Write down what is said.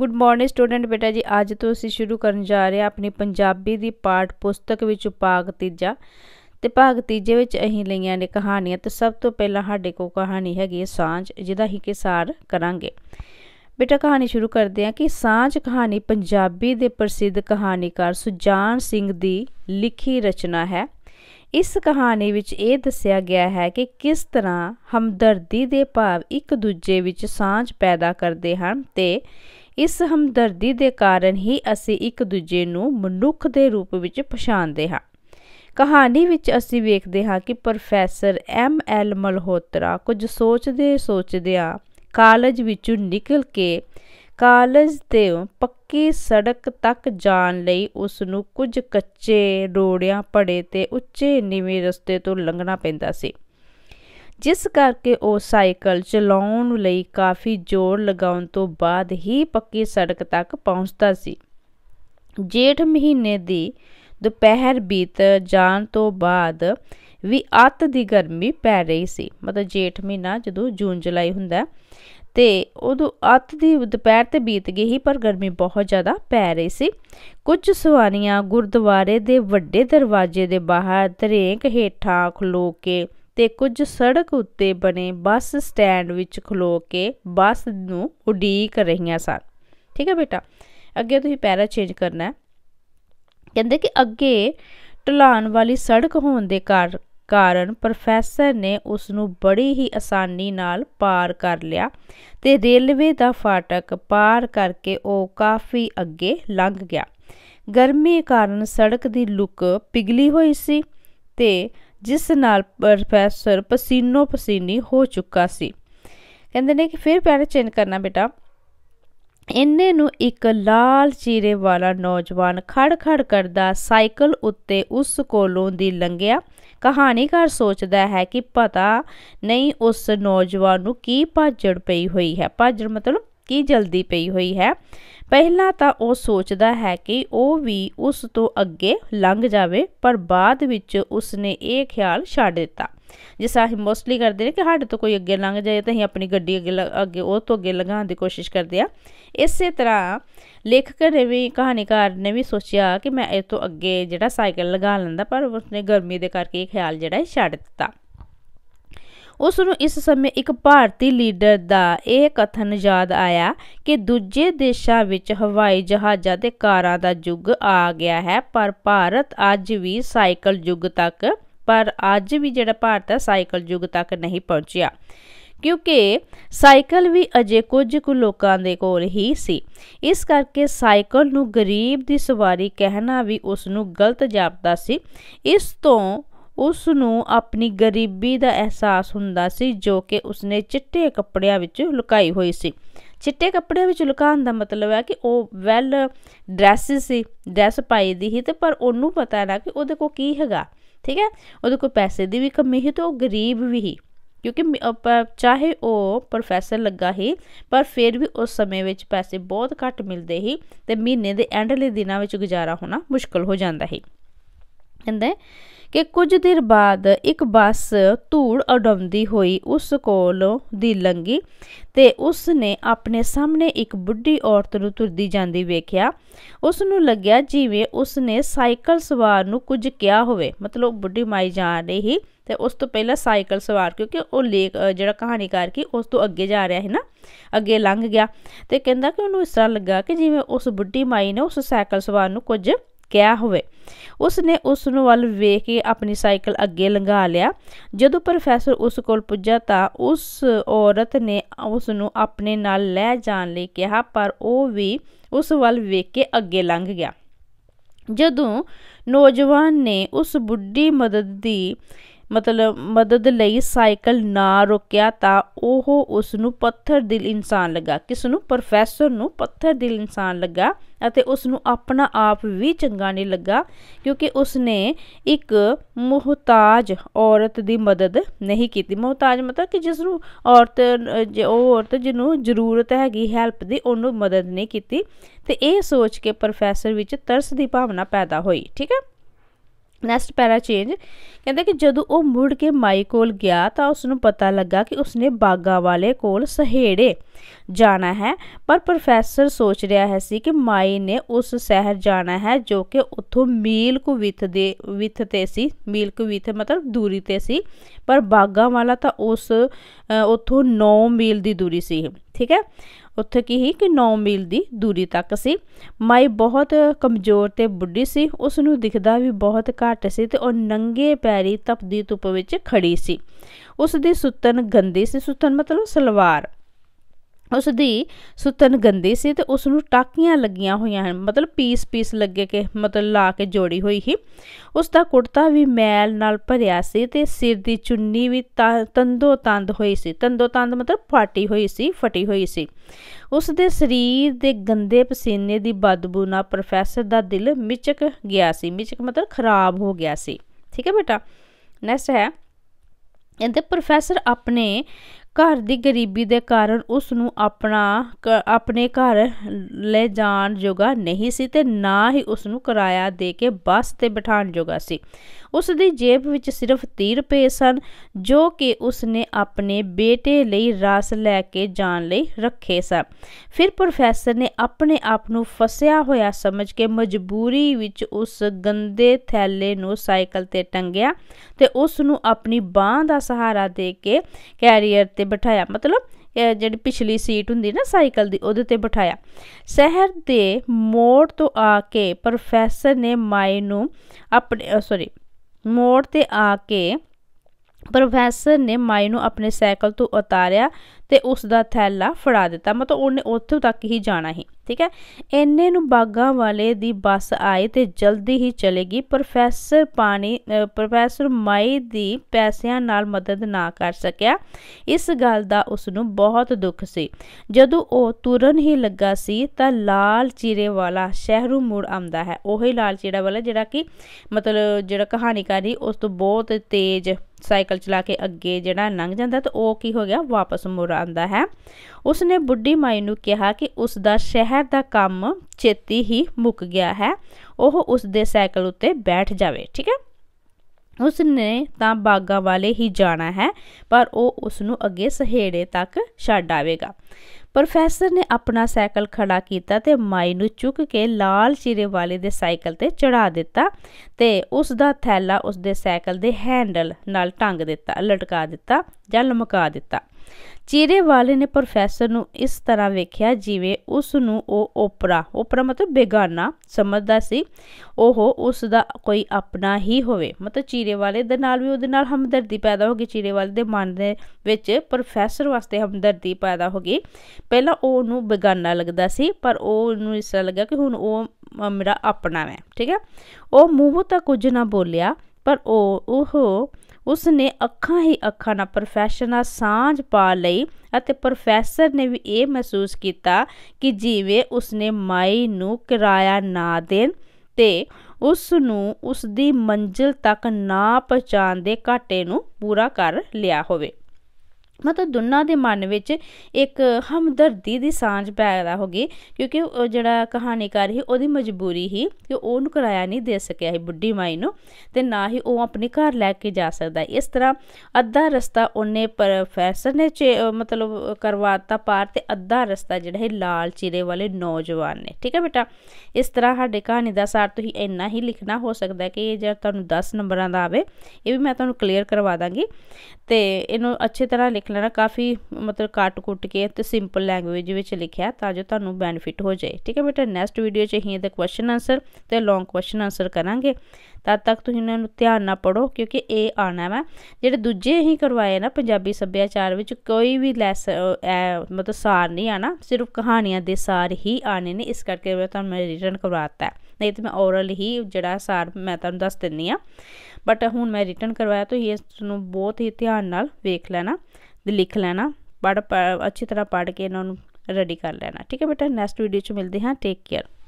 good morning student ਬੇਟਾ ਜੀ ਅੱਜ ਤੋਂ ਅਸੀਂ ਸ਼ੁਰੂ ਕਰਨ ਜਾ ਰਹੇ ਹਾਂ ਆਪਣੀ ਪੰਜਾਬੀ ਦੀ ਪਾਠ ਪੁਸਤਕ ਵਿੱਚ ਭਾਗ ਤੀਜਾ ਤੇ ਭਾਗ ਤੀਜੇ ਵਿੱਚ ਅਸੀਂ ਲਈਆਂ ਨੇ ਕਹਾਣੀਆਂ ਤੇ ਸਭ ਤੋਂ ਪਹਿਲਾਂ ਸਾਡੇ ਕੋਲ ਕਹਾਣੀ ਹੈਗੀ ਸਾਂਝ ਜਿਹਦਾ ਹੀ ਕਿਸਾਰ ਕਰਾਂਗੇ ਬੇਟਾ ਕਹਾਣੀ ਸ਼ੁਰੂ ਕਰਦੇ ਹਾਂ ਕਿ ਸਾਂਝ ਕਹਾਣੀ ਪੰਜਾਬੀ ਦੇ ਪ੍ਰਸਿੱਧ ਕਹਾਣੀਕਾਰ ਸੁਜਾਨ ਸਿੰਘ ਦੀ ਲਿਖੀ ਰਚਨਾ ਹੈ ਇਸ ਕਹਾਣੀ ਵਿੱਚ ਇਹ ਦੱਸਿਆ ਗਿਆ ਹੈ ਕਿ ਕਿਸ ਤਰ੍ਹਾਂ ਹਮਦਰਦੀ ਦੇ ਭਾਵ ਇੱਕ ਦੂਜੇ ਵਿੱਚ ਸਾਂਝ ਪੈਦਾ ਕਰਦੇ ਹਨ ਤੇ ਇਸ ਹਮਦਰਦੀ ਦੇ ਕਾਰਨ ਹੀ ਅਸੀਂ ਇੱਕ ਦੂਜੇ ਨੂੰ ਮਨੁੱਖ ਦੇ ਰੂਪ ਵਿੱਚ ਪਛਾਣਦੇ ਹਾਂ ਕਹਾਣੀ ਵਿੱਚ ਅਸੀਂ ਵੇਖਦੇ ਹਾਂ ਕਿ ਪ੍ਰੋਫੈਸਰ ਐਮ ਐਲ ਮਲਹੋਤਰਾ ਕੁਝ ਸੋਚਦੇ ਸੋਚਦਿਆਂ ਕਾਲਜ ਵਿੱਚੋਂ ਨਿਕਲ ਕੇ ਕਾਲਜ ਤੇ ਪੱਕੀ ਸੜਕ ਤੱਕ ਜਾਣ ਲਈ ਉਸ ਨੂੰ ਕੁਝ ਕੱਚੇ ਰੋੜਿਆਂ ਪੜੇ ਤੇ ਉੱਚੇ ਨੀਵੇਂ ਰਸਤੇ ਤੋਂ ਲੰਘਣਾ ਪੈਂਦਾ ਸੀ ਜਿਸ ਕਰਕੇ ਉਹ ਸਾਈਕਲ ਚਲਾਉਣ ਲਈ ਕਾਫੀ ਜ਼ੋਰ ਲਗਾਉਣ ਤੋਂ ਬਾਅਦ ਹੀ ਪੱਕੀ ਸੜਕ ਤੱਕ ਪਹੁੰਚਦਾ ਸੀ ਜੇਠ ਮਹੀਨੇ ਦੀ ਦੁਪਹਿਰ ਬੀਤ ਜਾਣ ਤੋਂ ਬਾਅਦ ਵੀ ਅੱਤ ਦੀ ਗਰਮੀ ਪੈ ਰਹੀ ਸੀ ਮਤਲਬ ਜੇਠ ਮਹੀਨਾ ਜਦੋਂ ਜੂਨ ਜੁਲਾਈ ਹੁੰਦਾ ਤੇ ਉਦੋਂ ਅੱਤ ਦੀ ਦੁਪਹਿਰ ਤੇ ਬੀਤ ਗਈ ਹੀ ਪਰ ਗਰਮੀ ਬਹੁਤ ਜ਼ਿਆਦਾ ਪੈ ਰਹੀ ਸੀ ਕੁਝ ਸਵਾਰੀਆਂ ਗੁਰਦੁਆਰੇ ਦੇ ਵੱਡੇ ਦਰਵਾਜ਼ੇ ਦੇ ਬਾਹਰ ਧਰੇਕ ਹੇਠਾਂ ਖਲੋ ਕੇ ਤੇ ਕੁਝ ਸੜਕ ਉੱਤੇ ਬਣੇ ਬੱਸ ਸਟੈਂਡ ਵਿੱਚ ਖਲੋ ਕੇ ਬੱਸ ਨੂੰ ਉਡੀਕ ਰਹੀਆਂ ਸਨ ਠੀਕ ਹੈ ਬੇਟਾ ਅੱਗੇ ਤੁਸੀਂ ਪੈਰਾ ਚੇਂਜ ਕਰਨਾ ਹੈ ਕਹਿੰਦੇ ਕਿ ਅੱਗੇ ਢਲਾਨ ਵਾਲੀ ਸੜਕ ਹੋਣ ਦੇ ਕਾਰਨ ਪ੍ਰੋਫੈਸਰ ਨੇ ਉਸ ਨੂੰ ਬੜੀ ਹੀ ਆਸਾਨੀ ਨਾਲ ਪਾਰ ਕਰ ਲਿਆ ਤੇ ਰੇਲਵੇ ਦਾ ਫਾਟਕ ਪਾਰ ਕਰਕੇ ਉਹ ਕਾਫੀ ਅੱਗੇ ਲੰਘ ਗਿਆ ਗਰਮੀ ਕਾਰਨ ਸੜਕ ਦੀ ਲੁੱਕ ਪਿਗਲੀ ਹੋਈ ਸੀ ਤੇ ਜਿਸ ਨਾਲ ਪ੍ਰੋਫੈਸਰ ਪਸੀਨੋ ਪਸੀਨੀ ਹੋ ਚੁੱਕਾ ਸੀ ਕਹਿੰਦੇ ਨੇ ਕਿ ਫਿਰ ਪਿਆਰ ਚੇਂਜ ਕਰਨਾ ਬੇਟਾ ਇੰਨੇ ਨੂੰ ਇੱਕ ਲਾਲ ਚੀਰੇ ਵਾਲਾ ਨੌਜਵਾਨ ਖੜਖੜ ਕਰਦਾ ਸਾਈਕਲ ਉੱਤੇ ਉਸ ਕੋਲੋਂ ਦੀ ਲੰਘਿਆ ਕਹਾਣੀਕਾਰ ਸੋਚਦਾ ਹੈ ਕਿ ਪਤਾ ਨਹੀਂ ਉਸ ਨੌਜਵਾਨ ਨੂੰ ਕੀ ਭਾਜੜ ਪਈ ਹੋਈ ਹੈ ਭਾਜੜ ਮਤਲਬ ਕੀ ਜਲਦੀ ਪਈ ਹੋਈ ਹੈ ਪਹਿਲਾਂ ਤਾਂ ਉਹ ਸੋਚਦਾ ਹੈ ਕਿ ਉਹ ਵੀ ਉਸ ਤੋਂ ਅੱਗੇ ਲੰਘ ਜਾਵੇ ਪਰ ਬਾਅਦ ਵਿੱਚ ਉਸਨੇ ਇਹ ਖਿਆਲ ਛੱਡ ਦਿੱਤਾ ਜਿਸ ਅਸੀਂ ਮੋਸਟਲੀ ਕਰਦੇ ਨੇ ਕਿ ਸਾਡੇ ਤੋਂ ਕੋਈ ਅੱਗੇ ਲੰਘ ਜਾਏ ਤਾਂ ਅਸੀਂ ਆਪਣੀ ਗੱਡੀ ਅੱਗੇ ਅੱਗੇ ਉਹ ਤੋਂ ਅੱਗੇ ਲੰਘਾਉਣ ਦੀ ਕੋਸ਼ਿਸ਼ ਕਰਦੇ ਆ ਇਸੇ ਤਰ੍ਹਾਂ ਲੇਖਕ ਨੇ ਵੀ ਕਹਾਣੀਕਾਰ ਨੇ ਵੀ ਸੋਚਿਆ ਕਿ ਮੈਂ ਇਹ ਤੋਂ ਅੱਗੇ ਜਿਹੜਾ ਸਾਈਕਲ ਲਗਾ ਲੈਂਦਾ ਪਰ ਉਸਨੇ ਗਰਮੀ ਦੇ ਕਰਕੇ ਇਹ ਖਿਆਲ ਜਿਹੜਾ ਛੱਡ ਦਿੱਤਾ ਉਸ ਨੂੰ ਇਸ ਸਮੇਂ ਇੱਕ ਭਾਰਤੀ ਲੀਡਰ ਦਾ ਇਹ ਕਥਨ ਯਾਦ ਆਇਆ ਕਿ ਦੂਜੇ ਦੇਸ਼ਾਂ ਵਿੱਚ ਹਵਾਈ ਜਹਾਜ਼ਾਂ ਤੇ ਕਾਰਾਂ ਦਾ ਯੁੱਗ ਆ ਗਿਆ ਹੈ ਪਰ ਭਾਰਤ ਅੱਜ ਵੀ ਸਾਈਕਲ ਯੁੱਗ ਤੱਕ ਪਰ ਅੱਜ ਵੀ ਜਿਹੜਾ ਭਾਰਤ ਹੈ ਸਾਈਕਲ ਯੁੱਗ ਤੱਕ ਨਹੀਂ ਪਹੁੰਚਿਆ ਕਿਉਂਕਿ ਸਾਈਕਲ ਵੀ ਅਜੇ ਕੁਝ ਕੁ ਲੋਕਾਂ ਦੇ ਕੋਲ ਹੀ ਸੀ ਇਸ ਕਰਕੇ ਸਾਈਕਲ ਨੂੰ ਗਰੀਬ ਦੀ ਸਵਾਰੀ ਕਹਿਣਾ ਵੀ ਉਸ ਨੂੰ ਗਲਤ ਜਾਪਦਾ ਸੀ ਇਸ ਤੋਂ ਉਸ ਨੂੰ ਆਪਣੀ ਗਰੀਬੀ ਦਾ ਅਹਿਸਾਸ ਹੁੰਦਾ ਸੀ ਜੋ ਕਿ ਉਸਨੇ ਚਿੱਟੇ ਕੱਪੜਿਆਂ ਵਿੱਚ ਲੁਕਾਈ ਹੋਈ ਸੀ ਚਿੱਟੇ ਕੱਪੜਿਆਂ ਵਿੱਚ ਲੁਕਾਉਣ ਦਾ ਮਤਲਬ ਹੈ ਕਿ ਉਹ ਵੈਲ ਡਰੈਸ ਸੀ ਡਰੈਸ ਪਾਈ ਦੀ ਸੀ ਤੇ ਪਰ ਉਹਨੂੰ ਪਤਾ ਨਾ ਕਿ ਉਹਦੇ ਕੋਲ ਕੀ ਹੈਗਾ ਠੀਕ ਹੈ ਉਹਦੇ ਕੋਲ ਪੈਸੇ ਦੀ ਵੀ ਕਮੀ ਸੀ ਤੇ ਉਹ ਗਰੀਬ ਵੀ ਸੀ ਕਿਉਂਕਿ ਚਾਹੇ ਉਹ ਪ੍ਰੋਫੈਸਰ ਲੱਗਾ ਹੀ ਪਰ ਫਿਰ ਵੀ ਉਸ ਸਮੇਂ ਵਿੱਚ ਪੈਸੇ ਬਹੁਤ ਘੱਟ ਮਿਲਦੇ ਸੀ ਤੇ ਮਹੀਨੇ ਦੇ ਐਂਡਲੇ ਦਿਨਾਂ ਵਿੱਚ ਗੁਜ਼ਾਰਾ ਹੋਣਾ ਮੁਸ਼ਕਲ ਹੋ ਜਾਂਦਾ ਸੀ ਕਹਿੰਦਾ ਕਿ ਕੁਝ ਦਿਨ ਬਾਅਦ ਇੱਕ ਬੱਸ ਧੂੜ ਉਡਾਉਂਦੀ ਹੋਈ ਉਸ ਕੋਲ ਦੀ ਲੰਗੀ ਤੇ ਉਸ ਨੇ ਆਪਣੇ ਸਾਹਮਣੇ ਇੱਕ ਬੁੱਢੀ ਔਰਤ ਨੂੰ ਤੁਰਦੀ ਜਾਂਦੀ ਵੇਖਿਆ ਉਸ ਨੂੰ ਲੱਗਿਆ ਜਿਵੇਂ ਉਸ ਨੇ ਸਾਈਕਲ ਸਵਾਰ ਨੂੰ ਕੁਝ ਕਿਹਾ ਹੋਵੇ ਮਤਲਬ ਬੁੱਢੀ ਮਾਈ ਜਾ ਰਹੀ ਤੇ ਉਸ ਤੋਂ ਪਹਿਲਾਂ ਸਾਈਕਲ ਸਵਾਰ ਕਿਉਂਕਿ ਉਹ ਲੇਖ ਜਿਹੜਾ ਕਹਾਣੀਕਾਰ ਕੀ ਉਸ ਤੋਂ ਅੱਗੇ ਜਾ ਰਿਹਾ ਹੈ ਨਾ ਅੱਗੇ ਲੰਘ ਗਿਆ ਤੇ ਕਹਿੰਦਾ ਕਿ ਉਹਨੂੰ ਇਸ ਤਰ੍ਹਾਂ ਲੱਗਾ ਕਿ ਜਿਵੇਂ ਉਸ ਬੁੱਢੀ ਮਾਈ ਨੇ ਉਸ ਸਾਈਕਲ ਸਵਾਰ ਨੂੰ ਕੁਝ ਕਿਹਾ ਹੋਵੇ ਉਸ ਨੇ ਉਸ ਨੂੰ ਵੱਲ ਵੇਖ ਕੇ ਆਪਣੀ ਸਾਈਕਲ ਅੱਗੇ ਲੰਘਾ ਲਿਆ ਜਦੋਂ ਪ੍ਰੋਫੈਸਰ ਉਸ ਕੋਲ ਪੁੱਜਾ ਤਾਂ ਉਸ ਔਰਤ ਨੇ ਉਸ ਨੂੰ ਆਪਣੇ ਨਾਲ ਲੈ ਜਾਣ ਲਈ ਕਿਹਾ ਪਰ ਉਹ ਵੀ ਉਸ ਵੱਲ ਵੇਖ ਕੇ ਅੱਗੇ ਲੰਘ ਗਿਆ ਜਦੋਂ ਨੌਜਵਾਨ ਨੇ ਉਸ ਬੁੱਢੀ ਮਦਦ ਦੀ ਮਤਲਬ ਮਦਦ ਲਈ ਸਾਈਕਲ ਨਾ ਰੋਕਿਆ ਤਾਂ ਉਹ ਉਸ ਨੂੰ ਪੱਥਰ ਦਿਲ ਇਨਸਾਨ ਲੱਗਾ ਕਿਸ ਨੂੰ ਪ੍ਰੋਫੈਸਰ ਨੂੰ ਪੱਥਰ ਦਿਲ ਇਨਸਾਨ ਲੱਗਾ ਅਤੇ ਉਸ ਨੂੰ ਆਪਣਾ ਆਪ ਵੀ ਚੰਗਾ ਨਹੀਂ ਲੱਗਾ ਕਿਉਂਕਿ ਉਸ ਨੇ ਇੱਕ ਮੁਹਤਾਜ ਔਰਤ ਦੀ ਮਦਦ ਨਹੀਂ ਕੀਤੀ ਮੁਹਤਾਜ ਮਤਲਬ ਕਿ ਜਿਸ ਨੂੰ ਔਰਤ ਉਹ ਔਰਤ ਜਿਹਨੂੰ ਜ਼ਰੂਰਤ ਹੈਗੀ ਹੈਲਪ ਦੀ ਉਹਨੂੰ ਮਦਦ ਨਹੀਂ ਕੀਤੀ ਤੇ ਇਹ ਸੋਚ ਕੇ ਪ੍ਰੋਫੈਸਰ ਵਿੱਚ ਤਰਸ ਦੀ ਭਾਵਨਾ ਪੈਦਾ ਹੋਈ ਠੀਕ ਹੈ ਨੈਕਸਟ ਪੈਰਾ ਚੇਂਜ ਕਹਿੰਦਾ ਕਿ ਜਦੋਂ ਉਹ ਮੁੜ ਕੇ ਮਾਈ ਕੋਲ ਗਿਆ ਤਾਂ ਉਸ ਨੂੰ ਪਤਾ ਲੱਗਾ ਕਿ ਉਸਨੇ ਬਾਗਾ ਵਾਲੇ ਕੋਲ ਸਹੇੜੇ ਜਾਣਾ ਹੈ ਪਰ ਪ੍ਰੋਫੈਸਰ ਸੋਚ ਰਿਹਾ ਹੈ ਸੀ ਕਿ ਮਾਈ ਨੇ ਉਸ ਸ਼ਹਿਰ ਜਾਣਾ ਹੈ ਜੋ ਕਿ ਉੱਥੋਂ ਮੀਲ ਕੁ ਵਿਥ ਦੇ ਵਿਥ ਤੇ ਸੀ ਮੀਲ ਕੁ ਵਿਥ ਮਤਲਬ ਦੂਰੀ ਤੇ ਸੀ ਪਰ ਬਾਗਾ ਵਾਲਾ ਤਾਂ ਉਸ ਉੱਥੋਂ 9 ਮੀਲ ਦੀ ਦੂਰੀ ਸੀ ਠੀਕ ਹੈ ਉੱਥੇ ਕੀ ਹੀ ਕਿ 9 ਮੀਲ ਦੀ ਦੂਰੀ ਤੱਕ ਸੀ ਮਾਈ ਬਹੁਤ ਕਮਜ਼ੋਰ ਤੇ ਬੁੱਢੀ ਸੀ ਉਸ ਨੂੰ ਦਿਖਦਾ ਵੀ ਬਹੁਤ ਘੱਟ ਸੀ ਤੇ ਉਹ ਨੰਗੇ ਪੈਰੀ ਤਪਦੀ ਧੁੱਪ ਵਿੱਚ ਖੜੀ ਸੀ ਉਸ ਦੀ ਸੁੱਤਨ ਗੰਦੀ ਸੀ ਸੁੱਤਨ ਮਤਲਬ ਸਲਵਾਰ ਉਸ ਦੀ ਸੁਤਨ ਗੰਦੀ ਸੀ ਤੇ ਉਸ ਨੂੰ ਟਾਕੀਆਂ ਲੱਗੀਆਂ ਹੋਈਆਂ ਹਨ ਮਤਲਬ ਪੀਸ ਪੀਸ ਲੱਗੇ ਕੇ ਮਤਲਬ ਲਾ ਕੇ ਜੋੜੀ ਹੋਈ ਸੀ ਉਸ ਦਾ ਕੁੜਤਾ ਵੀ ਮੈਲ ਨਾਲ ਭਰਿਆ ਸੀ ਤੇ ਸਿਰ ਦੀ ਚੁੰਨੀ ਵੀ ਤੰਦੋ ਤੰਦ ਹੋਈ ਸੀ ਤੰਦੋ ਤੰਦ ਮਤਲਬ ਫਾਟੀ ਹੋਈ ਸੀ ਫਟੀ ਹੋਈ ਸੀ ਉਸ ਦੇ ਸਰੀਰ ਦੇ ਗੰਦੇ ਪਸੀਨੇ ਦੀ ਬਦਬੂ ਨਾਲ ਪ੍ਰੋਫੈਸਰ ਦਾ ਦਿਲ ਮਿਚਕ ਗਿਆ ਸੀ ਮਿਚਕ ਮਤਲਬ ਖਰਾਬ ਹੋ ਗਿਆ ਸੀ ਠੀਕ ਹੈ ਬੇਟਾ ਨੈਕਸਟ ਹੈ ਇਹਦੇ ਪ੍ਰੋਫੈਸਰ ਆਪਣੇ ਘਰ ਦੀ ਗਰੀਬੀ ਦੇ ਕਾਰਨ ਉਸ ਨੂੰ ਆਪਣਾ ਆਪਣੇ ਘਰ ਲੈ ਜਾਣ ਜੋਗਾ ਨਹੀਂ ਸੀ ਤੇ ਨਾ ਹੀ ਉਸ ਨੂੰ ਕਿਰਾਇਆ ਦੇ ਕੇ ਬੱਸ ਤੇ ਬਿਠਾਣ ਜੋਗਾ ਸੀ ਉਸ ਦੀ ਜੇਬ ਵਿੱਚ ਸਿਰਫ 30 ਰੁਪਏ ਸਨ ਜੋ ਕਿ ਉਸ ਨੇ ਆਪਣੇ ਬੇਟੇ ਲਈ ਰਸ ਲੈ ਕੇ ਜਾਣ ਲਈ ਰੱਖੇ ਸਨ ਫਿਰ ਪ੍ਰੋਫੈਸਰ ਨੇ ਆਪਣੇ ਆਪ ਨੂੰ ਫਸਿਆ ਹੋਇਆ ਸਮਝ ਕੇ ਮਜਬੂਰੀ ਵਿੱਚ ਉਸ ਗੰਦੇ ਥੈਲੇ ਨੂੰ ਸਾਈਕਲ ਤੇ ਟੰਗਿਆ ਤੇ ਉਸ ਨੂੰ ਆਪਣੀ ਬਾਹ ਦਾ ਸਹਾਰਾ ਦੇ ਕੇ ਕੈਰੀਅਰ ਤੇ ਬਿਠਾਇਆ ਮਤਲਬ ਜਿਹੜੀ ਪਿਛਲੀ ਸੀਟ ਹੁੰਦੀ ਨਾ ਸਾਈਕਲ ਦੀ ਉਹਦੇ ਤੇ ਬਿਠਾਇਆ ਸ਼ਹਿਰ ਦੇ ਮੋੜ ਤੋਂ ਆ ਕੇ ਪ੍ਰੋਫੈਸਰ ਨੇ ਮਾਈ ਨੂੰ ਆਪਣੇ ਸੌਰੀ ਮੋੜ ਤੇ ਆ ਕੇ ਪ੍ਰੋਫੈਸਰ ਨੇ ਮਾਈ ਨੂੰ ਆਪਣੇ ਸਾਈਕਲ ਤੋਂ ਉਤਾਰਿਆ ਤੇ ਉਸ ਦਾ ਥੈਲਾ ਫੜਾ ਦਿੱਤਾ ਮਤਲਬ ਉਹਨੇ ਉੱਥੋਂ ਤੱਕ ਹੀ ਜਾਣਾ ਹੈ ਠੀਕ ਹੈ ਇੰਨੇ ਨੂੰ ਬਾਗਾ ਵਾਲੇ ਦੀ ਬੱਸ ਆਏ ਤੇ ਜਲਦੀ ਹੀ ਚਲੇਗੀ ਪ੍ਰੋਫੈਸਰ ਪਾਣੀ ਪ੍ਰੋਫੈਸਰ ਮਾਈ ਦੀ ਪੈਸਿਆਂ ਨਾਲ ਮਦਦ ਨਾ ਕਰ ਸਕਿਆ ਇਸ ਗੱਲ ਦਾ ਉਸ ਨੂੰ ਬਹੁਤ ਦੁੱਖ ਸੀ ਜਦੋਂ ਉਹ ਤੁਰਨ ਹੀ ਲੱਗਾ ਸੀ ਤਾਂ ਲਾਲ ਚੀਰੇ ਵਾਲਾ ਸ਼ਹਿਰੂ ਮੂੜ ਆਉਂਦਾ ਹੈ ਉਹੀ ਲਾਲ ਚੀੜਾ ਵਾਲਾ ਜਿਹੜਾ ਕਿ ਮਤਲਬ ਜਿਹੜਾ ਕਹਾਣੀਕਾਰ ਸੀ ਉਸ ਤੋਂ ਬਹੁਤ ਤੇਜ਼ ਸਾਈਕਲ ਚਲਾ ਕੇ ਅੱਗੇ ਜਿਹੜਾ ਲੰਘ ਜਾਂਦਾ ਤਾਂ ਉਹ ਕੀ ਹੋ ਗਿਆ ਵਾਪਸ ਮੁੜ ਆਂਦਾ ਹੈ ਉਸਨੇ ਬੁੱਢੀ ਮਾਈ ਨੂੰ ਕਿਹਾ ਕਿ ਉਸ ਦਾ ਸ਼ਹਿਰ ਦਾ ਕੰਮ ਚੇਤੀ ਹੀ ਮੁੱਕ ਗਿਆ ਹੈ ਉਹ ਉਸ ਦੇ ਸਾਈਕਲ ਉੱਤੇ ਬੈਠ ਜਾਵੇ ਠੀਕ ਹੈ ਉਸ ਨੇ ਤਾਂ ਬਾਗਾ ਵਾਲੇ ਹੀ ਜਾਣਾ ਹੈ ਪਰ ਉਹ ਉਸ ਨੂੰ ਅੱਗੇ ਸਹੇੜੇ ਤੱਕ ਛੱਡ ਆਵੇਗਾ ਪ੍ਰੋਫੈਸਰ ਨੇ ਆਪਣਾ ਸਾਈਕਲ ਖੜਾ ਕੀਤਾ ਤੇ ਮਾਈ ਨੂੰ ਚੁੱਕ ਕੇ ਲਾਲ ਚਿਹਰੇ ਵਾਲੇ ਦੇ ਸਾਈਕਲ ਤੇ ਚੜਾ ਦਿੱਤਾ ਤੇ ਉਸ ਦਾ ਥੈਲਾ ਉਸ ਦੇ ਸਾਈਕਲ ਦੇ ਹੈਂਡਲ ਨਾਲ ਟੰਗ ਦਿੱਤਾ ਲਟਕਾ ਦਿੱਤਾ ਜਾਂ ਲਮਕਾ ਦਿੱਤਾ ਚੀਰੇ ਵਾਲੇ ਨੇ ਪ੍ਰੋਫੈਸਰ ਨੂੰ ਇਸ ਤਰ੍ਹਾਂ ਵੇਖਿਆ ਜਿਵੇਂ ਉਸ ਨੂੰ ਉਹ ਓਪਰਾ ਓਪਰਾ ਮਤਲਬ ਬੇਗਾਨਾ ਸਮਝਦਾ ਸੀ ਉਹ ਉਸ ਦਾ ਕੋਈ ਆਪਣਾ ਹੀ ਹੋਵੇ ਮਤਲਬ ਚੀਰੇ ਵਾਲੇ ਦੇ ਨਾਲ ਵੀ ਉਹਦੇ ਨਾਲ ਹਮਦਰਦੀ ਪੈਦਾ ਹੋ ਗਈ ਚੀਰੇ ਵਾਲੇ ਦੇ ਮਨ ਦੇ ਵਿੱਚ ਪ੍ਰੋਫੈਸਰ ਵਾਸਤੇ ਹਮਦਰਦੀ ਪੈਦਾ ਹੋ ਗਈ ਪਹਿਲਾਂ ਉਹ ਨੂੰ ਬੇਗਾਨਾ ਲੱਗਦਾ ਸੀ ਪਰ ਉਹ ਨੂੰ ਇਸ ਤਰ੍ਹਾਂ ਲੱਗਾ ਕਿ ਹੁਣ ਉਹ ਮੇਰਾ ਆਪਣਾ ਹੈ ਠੀਕ ਹੈ ਉਹ ਮੂੰਹੋਂ ਤਾਂ ਕੁਝ ਨਾ ਬੋਲਿਆ ਪਰ ਉਹ ਉਹ ਉਸ ਨੇ ਅੱਖਾਂ ਹੀ ਅੱਖਾਂ ਨਾਲ ਪ੍ਰੋਫੈਸਰ ਨਾਲ ਸਾਂਝ ਪਾ ਲਈ ਅਤੇ ਪ੍ਰੋਫੈਸਰ ਨੇ ਵੀ ਇਹ ਮਹਿਸੂਸ ਕੀਤਾ ਕਿ ਜਿਵੇਂ ਉਸ ਨੇ ਮਾਈ ਨੂੰ ਕਿਰਾਇਆ ਨਾ ਦੇਣ ਤੇ ਉਸ ਨੂੰ ਉਸ ਦੀ ਮੰਜ਼ਿਲ ਤੱਕ ਨਾ ਪਹੁੰਚਾਉਣ ਦੇ ਘਾਟੇ ਨੂੰ ਪੂਰਾ ਕਰ ਲਿਆ ਹੋਵੇ ਮਤਲਬ ਦੋਨਾਂ ਦੇ ਮਨ ਵਿੱਚ ਇੱਕ ਹਮਦਰਦੀ ਦੀ ਸਾਂਝ ਪੈਦਾ ਹੋ ਗਈ ਕਿਉਂਕਿ ਉਹ ਜਿਹੜਾ ਕਹਾਣੀਕਾਰ ਸੀ ਉਹਦੀ ਮਜਬੂਰੀ ਸੀ ਕਿ ਉਹ ਉਹਨੂੰ ਕਿਰਾਇਆ ਨਹੀਂ ਦੇ ਸਕਿਆ ਸੀ ਬੁੱਢੀ ਮਾਈ ਨੂੰ ਤੇ ਨਾ ਹੀ ਉਹ ਆਪਣੇ ਘਰ ਲੈ ਕੇ ਜਾ ਸਕਦਾ ਇਸ ਤਰ੍ਹਾਂ ਅੱਧਾ ਰਸਤਾ ਉਹਨੇ ਪ੍ਰੋਫੈਸਰ ਨੇ ਮਤਲਬ ਕਰਵਾਤਾ ਪਾਰ ਤੇ ਅੱਧਾ ਰਸਤਾ ਜਿਹੜਾ ਹੈ ਲਾਲ ਚਿਰੇ ਵਾਲੇ ਨੌਜਵਾਨ ਨੇ ਠੀਕ ਹੈ ਬੇਟਾ ਇਸ ਤਰ੍ਹਾਂ ਸਾਡੇ ਕਹਾਣੀ ਦਾ ਸਾਰ ਤੁਸੀਂ ਇੰਨਾ ਹੀ ਲਿਖਣਾ ਹੋ ਸਕਦਾ ਕਿ ਇਹ ਜੇ ਤੁਹਾਨੂੰ 10 ਨੰਬਰਾਂ ਦਾ ਆਵੇ ਇਹ ਵੀ ਮੈਂ ਤੁਹਾਨੂੰ ਕਲੀਅਰ ਕਰਵਾ ਦਾਂਗੀ ਤੇ ਇਹਨੂੰ ਅੱਛੇ ਤਰ੍ਹਾਂ ਲਿਖ ਲੈਣਾ ਕਾਫੀ ਮਤਲਬ ਕੱਟ ਕੁੱਟ ਕੇ ਤੇ ਸਿੰਪਲ ਲੈਂਗੁਏਜ ਵਿੱਚ ਲਿਖਿਆ ਤਾਂ ਜੋ ਤੁਹਾਨੂੰ ਬੈਨੀਫਿਟ ਹੋ ਜਾਏ ਠੀਕ ਹੈ ਬੇਟਾ ਨੈਕਸਟ ਵੀਡੀਓ 'ਚ ਅਸੀਂ ਇਹਦੇ ਕੁਐਸਚਨ ਆਨਸਰ ਤੇ ਲੌਂਗ ਕੁਐਸਚਨ ਆਨਸਰ ਕਰਾਂਗੇ ਤਦ ਤੱਕ ਤੁਸੀਂ ਇਹਨਾਂ ਨੂੰ ਧਿਆਨ ਨਾਲ ਪੜੋ ਕਿਉਂਕਿ ਇਹ ਆਣਾ ਵਾ ਜਿਹੜੇ ਦੂਜੇ ਅਸੀਂ ਕਰਵਾਏ ਨਾ ਪੰਜਾਬੀ ਸੱਭਿਆਚਾਰ ਵਿੱਚ ਕੋਈ ਵੀ ਲੈਸ ਮਤਲਬ ਸਾਰ ਨਹੀਂ ਆਣਾ ਸਿਰਫ ਕਹਾਣੀਆਂ ਦੇ ਸਾਰ ਹੀ ਆਣੇ ਨੇ ਇਸ ਕਰਕੇ ਮੈਂ ਤੁਹਾਨੂੰ ਮੈਂ ਰਿਟਰਨ ਕਰਵਾਤਾ ਨਹੀਂ ਤੇ ਮੈਂ ਔਰਲ ਹੀ ਜਿਹੜਾ ਸਾਰ ਮੈਂ ਤੁਹਾਨੂੰ ਦੱਸ ਦਿੰਨੀ ਆ ਬਟ ਹੁਣ ਮੈਂ ਰਿਟਰਨ ਕਰਵਾਇਆ ਤਾਂ ਇਸ ਨੂੰ ਬਹੁਤ ਹੀ ਧਿਆਨ ਨਾਲ ਵੇਖ ਲੈਣਾ ਦੇ ਲਿਖ ਲੈਣਾ ਪੜ ਅੱਛੀ ਤਰ੍ਹਾਂ ਪੜ ਕੇ ਇਹਨਾਂ ਨੂੰ ਰੈਡੀ ਕਰ ਲੈਣਾ ਠੀਕ ਹੈ ਬੇਟਾ ਨੈਕਸਟ ਵੀਡੀਓ 'ਚ ਮਿਲਦੇ ਹਾਂ ਟੇਕ ਕੇਅਰ